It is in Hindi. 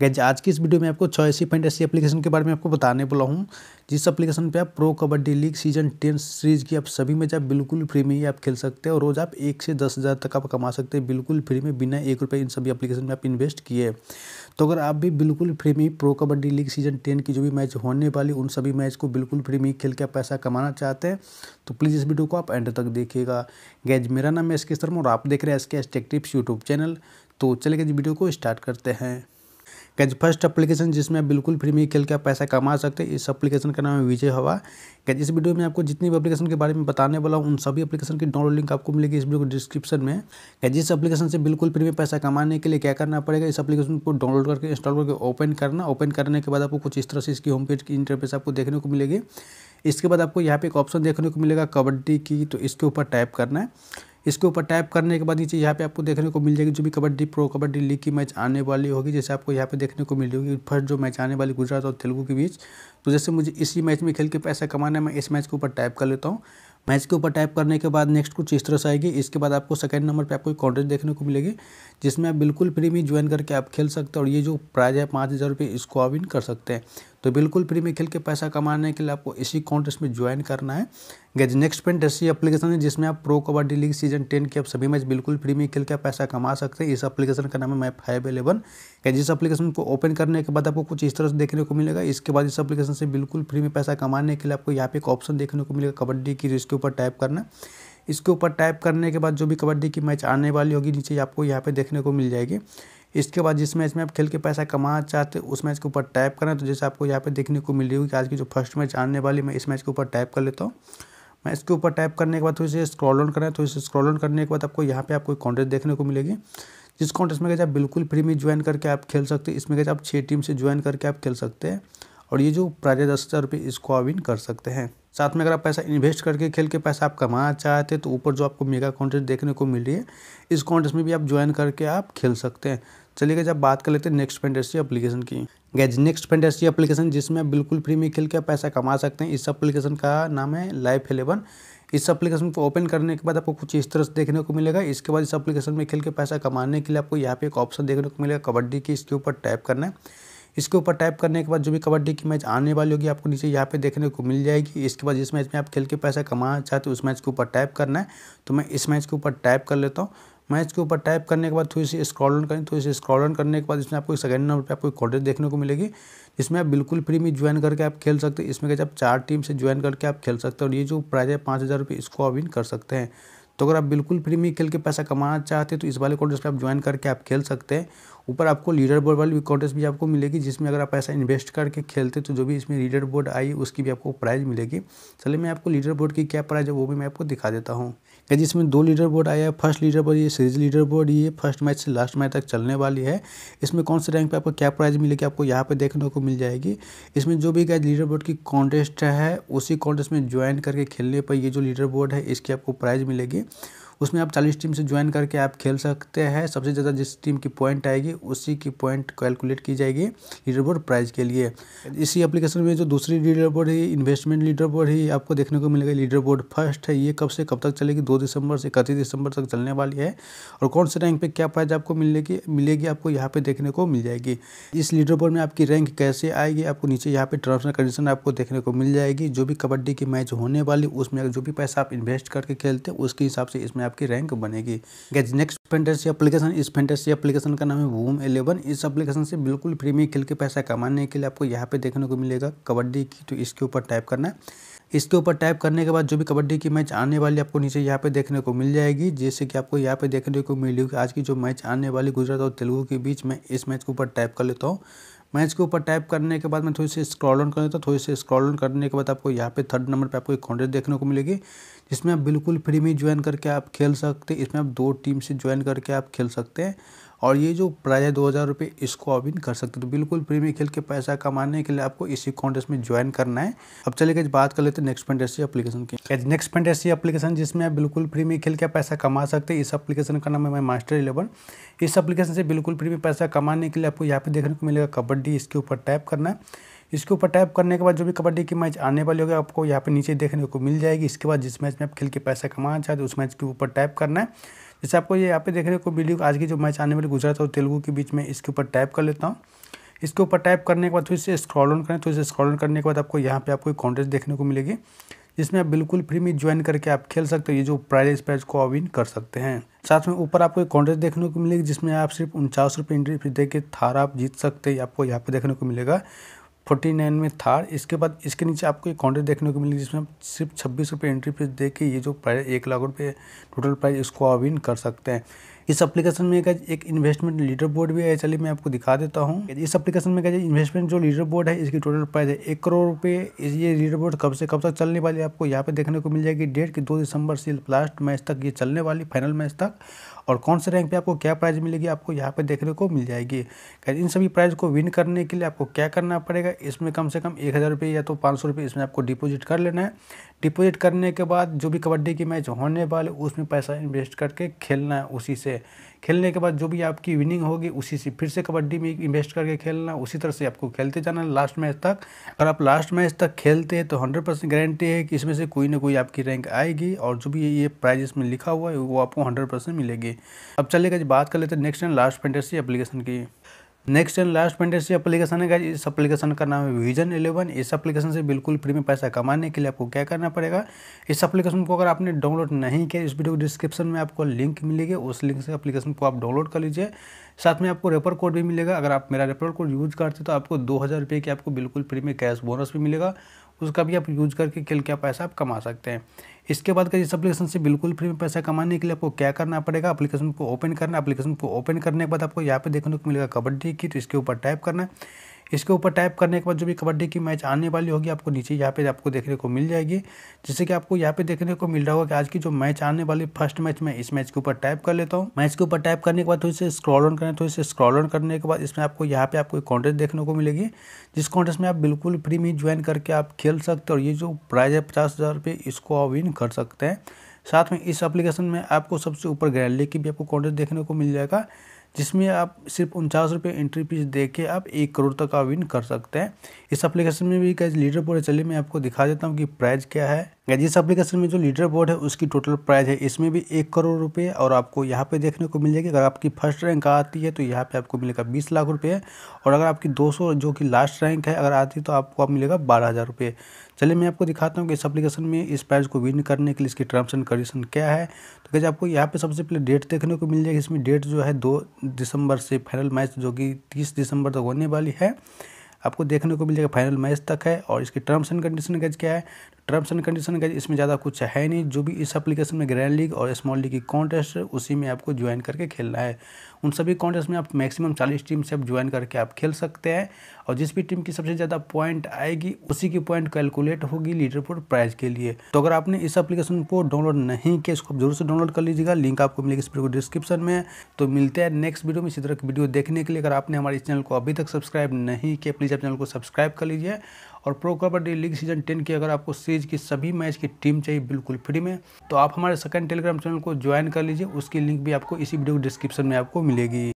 गैज आज की इस वीडियो में आपको छः ऐसी ऐसी एप्लीकेशन के बारे में आपको बताने वाला हूँ जिस एप्लीकेशन पे आप Pro Kabaddi League season ten series की आप सभी मैच आप बिल्कुल फ्री में ही आप खेल सकते हैं और रोज़ आप एक से दस हज़ार तक आप कमा सकते हैं बिल्कुल फ्री में बिना एक रुपये इन सभी एप्लीकेशन में आप इन्वेस्ट किए तो अगर आप भी बिल्कुल फ्री में Pro Kabaddi League season ten की जो भी मैच होने वाली उन सभी मैच को बिल्कुल फ्री में खेल के आप पैसा कमाना चाहते हैं तो प्लीज़ इस वीडियो को आप एंड तक देखिएगा गैज मेरा नाम है एस के शर्मा और आप देख रहे हैं एस के एस यूट्यूब चैनल तो चले गए वीडियो को स्टार्ट करते हैं कैज फर्स्ट एप्लीकेशन जिसमें आप बिल्कुल फ्री में खेल के आप पैसा कमा सकते हैं इस एप्लीकेशन का नाम है विजय हवा कैज इस वीडियो में आपको जितनी भी एप्लीकेशन के बारे में बताने वाला हूँ उन सभी एप्लीकेशन की डाउनलोड लिंक आपको मिलेगी इस वीडियो को डिस्क्रिप्शन में कैज इस एप्लीकेशन से बिल्कुल फ्री में पैसा कमाने के लिए क्या करना पड़ेगा इस एप्लीकेशन को डाउनलोड करके इंस्टॉल करके ओपन करना ओपन करने के बाद आपको कुछ इस तरह से इसकी होम पेज की इंटरफेस आपको देखने को मिलेगी इसके बाद आपको यहाँ पे एक ऑप्शन देखने को मिलेगा कबड्डी की तो इसके ऊपर टाइप करना है इसके ऊपर टाइप करने के बाद नीचे यहाँ पे आपको देखने को मिल जाएगी जो भी कबड्डी प्रो कबड्डी लीग की मैच आने वाली होगी जैसे आपको यहाँ पे देखने को मिल जाएगी फर्स्ट जो मैच आने वाली गुजरात और तेलुगु के बीच तो जैसे मुझे इसी मैच में खेल के पैसा कमाना है मैं इस मैच के ऊपर टाइप कर लेता हूँ मैच के ऊपर टाइप करने के बाद नेक्स्ट कुछ इस तरह से आएगी इसके बाद आपको सेकंड नंबर पे आपको कॉन्टेस्ट देखने को मिलेगी जिसमें आप बिल्कुल फ्री में ज्वाइन करके आप खेल सकते हैं और ये जो प्राइज़ है पाँच हज़ार रुपये इसको आप इन कर सकते हैं तो बिल्कुल फ्री में खेल के पैसा कमाने के लिए आपको इसी कॉन्टेस्ट में ज्वाइन करना है गैज नेक्स्ट पेंट ऐसी एप्लीकेशन है जिसमें आप Pro Kabaddi League season ten के आप सभी मैच बिल्कुल फ्री में खेल के पैसा कमा सकते हैं इस एप्लीकेशन का नाम है मैप फाइव एलेवन गैज इस एप्लीकेशन को ओपन करने के बाद आपको कुछ इस तरह से देखने को मिलेगा इसके बाद इस एप्लीकेशन से बिल्कुल फ्री में पैसा कमाने के लिए आपको यहाँ पे एक ऑप्शन देखने को मिलेगा कबड्डी की जिसके ऊपर टाइप करना इसके ऊपर टाइप करने के बाद जो भी कबड्डी की मैच आने वाली होगी नीचे आपको यहाँ पे देखने को मिल जाएगी इसके बाद जिस मैच में आप खेल के पैसा कमाना चाहते हो उस मैच के ऊपर टाइप करें तो जैसे आपको यहाँ पे देखने को मिल रही होगी कि आज की जो फर्स्ट मैच आने वाली मैं इस मैच के ऊपर टाइप कर लेता हूँ मैं इसके ऊपर टाइप करने के बाद थोड़ी सी स्क्रॉल ऑन करें तो इसे स्क्रॉल ऑन करने के बाद आपको यहाँ पर आपको कॉन्टेस्ट देखने को मिलेगी जिस कॉन्टेस्ट में कहते आप बिल्कुल फ्री में ज्वाइन करके आप खेल सकते हैं इसमें आप छः टीम से ज्वाइन करके आप खेल सकते हैं और ये जो प्राइज दस हज़ार रुपये इसको आप विन कर सकते हैं साथ में अगर आप पैसा इन्वेस्ट करके खेल के पैसा आप कमाना चाहते हैं तो ऊपर जो आपको मेगा कॉन्टेस्ट देखने को मिल रही है इस कॉन्टेस्ट में भी आप ज्वाइन करके आप खेल सकते हैं चलिए जब बात कर लेते हैं नेक्स्ट फेंडेसी एप्लीकेशन की गैज नेक्स्ट फेंटेसी एप्लीकेशन जिसमें आप बिल्कुल फ्री में खेल के पैसा कमा सकते हैं इस एप्लीकेशन का नाम है लाइफ एलेवन इस एप्लीकेशन को ओपन करने के बाद आपको कुछ इस तरह से देखने को मिलेगा इसके बाद इस एप्लीकेशन में खेल के पैसा कमाने के लिए आपको यहाँ पे एक ऑप्शन देखने को मिलेगा कबड्डी की इसके ऊपर टाइप करना है इसके ऊपर टाइप करने के बाद जो भी कबड्डी की मैच आने वाली होगी आपको नीचे यहाँ पे देखने को मिल जाएगी इसके बाद जिस मैच में आप खेल के पैसा कमाना चाहते हो उस मैच के ऊपर टाइप करना है तो मैं इस मैच के ऊपर टाइप कर लेता हूँ मैच के ऊपर टाइप करने के बाद थोड़ी सी स्क्रॉल ऑन करें थोड़ी सी स्क्रॉल ऑन करने के बाद इसमें आपको सेकंड नंबर पे आपको कॉर्डर देखने को मिलेगी जिसमें आप बिल्कुल फ्री में ज्वाइन करके आप खेल सकते हैं इसमें कैसे आप चार टीम से ज्वाइन करके आप खेल सकते हैं और ये जो प्राइज है पाँच हज़ार रुपये इसको आप विन कर सकते हैं तो अगर आप बिल्कुल फ्री में खेल के पैसा कमाना चाहते हैं तो इस वाले कॉन्टेस्ट में आप ज्वाइन करके आप खेल सकते हैं ऊपर आपको लीडर बोर्ड वाली कॉन्टेस्ट भी आपको मिलेगी जिसमें अगर आप पैसा इन्वेस्ट करके खेलते तो जो भी इसमें लीडर बोर्ड आई उसकी भी आपको प्राइज़ मिलेगी चलिए मैं आपको लीडर बोर्ड की क्या प्राइज़ है वो भी मैं आपको दिखा देता हूँ क्या जिसमें दो लीडर बोर्ड आया है फर्स्ट लीडर बोर्ड ये सीरीज लीडर बोर्ड ये फर्स्ट मैच से लास्ट मैच तक चलने वाली है इसमें कौन से रैंक पे आपको क्या प्राइज मिलेगी आपको यहाँ पे देखने को मिल जाएगी इसमें जो भी गैज लीडर बोर्ड की कॉन्टेस्ट है उसी कॉन्टेस्ट में ज्वाइन करके खेलने पर ये जो लीडर बोर्ड है इसकी आपको प्राइज मिलेगी उसमें आप चालीस टीम से ज्वाइन करके आप खेल सकते हैं सबसे ज़्यादा जिस टीम की पॉइंट आएगी उसी की पॉइंट कैलकुलेट की जाएगी लीडर बोर्ड प्राइज के लिए इसी एप्लीकेशन में जो दूसरी लीडर बोर्ड है इन्वेस्टमेंट लीडर बोर्ड ही आपको देखने को मिलेगा लीडर बोर्ड फर्स्ट है ये कब से कब तक चलेगी दो दिसंबर से इकतीस दिसंबर तक चलने वाली है और कौन से रैंक पे क्या प्राइज आपको मिलेगी मिलेगी आपको यहाँ पे देखने को मिल जाएगी इस लीडर बोर्ड में आपकी रैंक कैसे आएगी आपको नीचे यहाँ पे टर्म्स एंड कंडीशन आपको देखने को मिल जाएगी जो भी कबड्डी की मैच होने वाली उसमें जो भी पैसा आप इन्वेस्ट करके खेलते हैं उसके हिसाब से इसमें आपकी रैंक बनेगी गैज नेक्स्ट फेंटेसी एप्लीकेशन इस फेंटेसी एप्लीकेशन का नाम है वूम एलेवन इस एप्लीकेशन से बिल्कुल फ्री में खेल के पैसा कमाने के लिए आपको यहाँ पे देखने को मिलेगा कबड्डी की तो इसके ऊपर टाइप करना है इसके ऊपर टाइप करने के बाद जो भी कबड्डी की मैच आने वाली आपको नीचे यहाँ पे देखने को मिल जाएगी जैसे कि आपको यहाँ पे देखने को मिलेगी आज की जो मैच आने वाली गुजरात और तेलुगु के बीच में इस मैच के ऊपर टाइप कर लेता हूँ मैं इसके ऊपर टाइप करने के बाद मैं थोड़ी सी स्क्रॉल डाउन कर देता हूँ थोड़ी सी स्क्रॉल डाउन करने के बाद आपको यहाँ पे थर्ड नंबर पे आपको एक कॉन्टेस्ट देखने को मिलेगी जिसमें आप बिल्कुल फ्री में ज्वाइन करके आप खेल सकते हैं इसमें आप दो टीम से ज्वाइन करके आप खेल सकते हैं और ये जो प्राइज़ है दो हज़ार रुपये इसको आप इन कर सकते हो तो बिल्कुल फ्री में खेल के पैसा कमाने के लिए आपको इसी कॉन्टेस्ट में ज्वाइन करना है अब चले गए बात कर लेते हैं नेक्स्ट ऐसी अपलीकेशन की नेक्स्ट ऐसी अपलीकेशन जिसमें आप बिल्कुल फ्री में खेल के पैसा कमा सकते हैं इस अपलीकेशन का नाम है मैं मास्टर इलेवन इस अपलीकेशन से बिल्कुल फ्री में पैसा कमाने के लिए आपको यहाँ पे देखने को मिलेगा कबड्डी इसके ऊपर टैप करना है इसके ऊपर टाइप करने के बाद जो भी कबड्डी की मैच आने वाली होगी आपको यहाँ पे नीचे देखने को मिल जाएगी इसके बाद जिस मैच में आप खेल के पैसा कमाना चाहते हो उस मैच के ऊपर टाइप करना है जैसे आपको ये यहाँ पे देखने को वीडियो आज की जो मैच आने वाली गुजरात और तेलुगु के बीच में इसके ऊपर टाइप कर लेता हूँ इसके ऊपर टाइप करने के बाद फिर से स्क्रॉल ऑन करें तो इसे स्क्रॉल ऑन करने के बाद आपको यहाँ पे आपको एक कॉन्टेस्ट देखने को मिलेगी जिसमें आप बिल्कुल फ्री में ज्वाइन करके आप खेल सकते हो ये जो प्राइज इस प्राइज को विन कर सकते हैं साथ में ऊपर आपको एक कॉन्टेस्ट देखने को मिलेगी जिसमें आप सिर्फ उनचास रुपये एंट्री फीस दे के थार आप जीत सकते हैं आपको यहाँ पे देखने को मिलेगा फोर्टी नाइन में थार इसके बाद इसके नीचे आपको एक काउंटर देखने को मिलेगी जिसमें आप सिर्फ छब्बीस रुपये एंट्री फीस दे के ये जो प्राइस एक लाख रुपये टोटल प्राइस इसको आप विन कर सकते हैं इस एप्लीकेशन में क्या एक इन्वेस्टमेंट लीडर बोर्ड भी है चलिए मैं आपको दिखा देता हूँ इस एप्लीकेशन में क्या इन्वेस्टमेंट जो लीडर बोर्ड है इसकी टोटल प्राइस है एक करोड़ रुपये ये लीडर बोर्ड कब से कब तक चलने वाली है आपको यहाँ पे देखने को मिल जाएगी डेट की दो दिसंबर से लास्ट मैच तक ये चलने वाली फाइनल मैच तक और कौन से रैंक पे आपको क्या प्राइज़ मिलेगी आपको यहाँ पे देखने को मिल जाएगी इन सभी प्राइज़ को विन करने के लिए आपको क्या करना पड़ेगा इसमें कम से कम एक हज़ार रुपये या तो पाँच सौ रुपये इसमें आपको डिपोजिट कर लेना है डिपॉजिट करने के बाद जो भी कबड्डी की मैच होने वाले उसमें पैसा इन्वेस्ट करके खेलना है उसी से खेलने के बाद जो भी आपकी विनिंग होगी उसी से फिर से कबड्डी में इन्वेस्ट करके खेलना उसी तरह से आपको खेलते जाना है लास्ट मैच तक अगर आप लास्ट मैच तक खेलते हैं तो हंड्रेड परसेंट गारंटी है कि इसमें से कोई ना कोई आपकी रैंक आएगी और जो भी ये प्राइज इसमें लिखा हुआ है वो आपको हंड्रेड मिलेगी अब चलेगा जी बात कर लेते हैं next and last fantasy application की next and last fantasy application है इस एप्लीकेशन का नाम है विजन इलेवन इस एप्लीकेशन से बिल्कुल फ्री में पैसा कमाने के लिए आपको क्या करना पड़ेगा इस एप्लीकेशन को अगर आपने डाउनलोड नहीं किया इस वीडियो के डिस्क्रिप्शन में आपको लिंक मिलेगी उस लिंक से एप्लीकेशन को आप डाउनलोड कर लीजिए साथ में आपको रेफर कोड भी मिलेगा अगर आप मेरा रेफर कोड यूज करते तो आपको दो हज़ार की आपको बिल्कुल फ्री में कैश बोनस भी मिलेगा उसका भी आप यूज करके खेल के पैसा आप कमा सकते हैं इसके बाद इस एप्लीकेशन से बिल्कुल फ्री में पैसा कमाने के लिए आपको क्या करना पड़ेगा एप्लीकेशन को ओपन करना एप्लीकेशन को ओपन करने के बाद आपको यहाँ पे देखने को मिलेगा कबड्डी की तो इसके ऊपर टाइप करना है इसके ऊपर टाइप करने के बाद जो भी कबड्डी की मैच आने वाली होगी आपको नीचे यहाँ पे आपको देखने को मिल जाएगी जैसे कि आपको यहाँ पे देखने को मिल रहा होगा कि आज की जो मैच आने वाली फर्स्ट मैच में इस मैच के ऊपर टाइप कर लेता हूँ मैच के ऊपर टाइप करने के बाद थोड़ी से स्क्रॉल ऑन करें थोड़ी से स्क्रॉल ऑन करने के बाद इसमें आपको यहाँ पे आपको एक कॉन्टेस्ट देखने को मिलेगी जिस कॉन्टेस्ट में आप बिल्कुल फ्री में ज्वाइन करके आप खेल सकते हो और ये जो प्राइज है पचास हज़ार इसको आप विन कर सकते हैं साथ में इस एप्लीकेशन में आपको सबसे ऊपर गैलरी की भी आपको कॉन्टेंट देखने को मिल जाएगा जिसमें आप सिर्फ उनचास रुपये एंट्री फीस दे के आप एक करोड़ तक का विन कर सकते हैं इस एप्लीकेशन में भी गैज लीडर बोर्ड है चलिए मैं आपको दिखा देता हूँ कि प्राइस क्या है गैज इस एप्लीकेशन में जो लीडर बोर्ड है उसकी टोटल प्राइस है इसमें भी एक करोड़ रुपये और आपको यहाँ पे देखने को मिल जाएगी अगर आपकी फर्स्ट रैंक आती है तो यहाँ पे आपको मिलेगा बीस लाख रुपये और अगर आपकी दो सौ जो कि लास्ट रैंक है अगर आती है तो आपको आप मिलेगा बारह हज़ार रुपये चलिए मैं आपको दिखाता हूँ कि इस एप्लीकेशन में इस प्राइज को विन करने के लिए इसकी टर्म्स एंड कंडीशन क्या है तो क्या आपको यहाँ पे सबसे पहले डेट देखने को मिल जाएगी इसमें डेट जो है दो दिसंबर से फाइनल मैच जो कि तीस दिसंबर तक होने वाली है आपको देखने को मिल जाएगा फाइनल मैच तक है और इसकी टर्म्स एंड कंडीशन गज क्या है टर्म्स एंड कंडीशन गज इसमें ज़्यादा कुछ है नहीं जो भी इस एप्लीकेशन में ग्रैंड लीग और स्मॉल लीग की कॉन्टेस्ट उसी में आपको ज्वाइन करके खेलना है उन सभी कॉन्टेस्ट में आप मैक्सिमम चालीस टीम से आप ज्वाइन करके आप खेल सकते हैं और जिस भी टीम की सबसे ज़्यादा पॉइंट आएगी उसी की पॉइंट कैलकुलेट होगी लीडर बोर्ड प्राइज के लिए तो अगर आपने इस एप्लीकेशन को डाउनलोड नहीं किया इसको जरूर से डाउनलोड कर लीजिएगा लिंक आपको मिलेगी इस वीडियो डिस्क्रिप्शन में तो मिलते हैं नेक्स्ट वीडियो में इसी तरह की वीडियो देखने के लिए अगर आपने हमारे चैनल को अभी तक सब्सक्राइब नहीं किया प्लीज़ प्लीज़ आप चैनल को सब्सक्राइब कर लीजिए और Pro Kabaddi League season ten की अगर आपको सीरीज की सभी मैच की टीम चाहिए बिल्कुल फ्री में तो आप हमारे सेकंड टेलीग्राम चैनल को ज्वाइन कर लीजिए उसकी लिंक भी आपको इसी वीडियो डिस्क्रिप्शन में आपको मिलेगी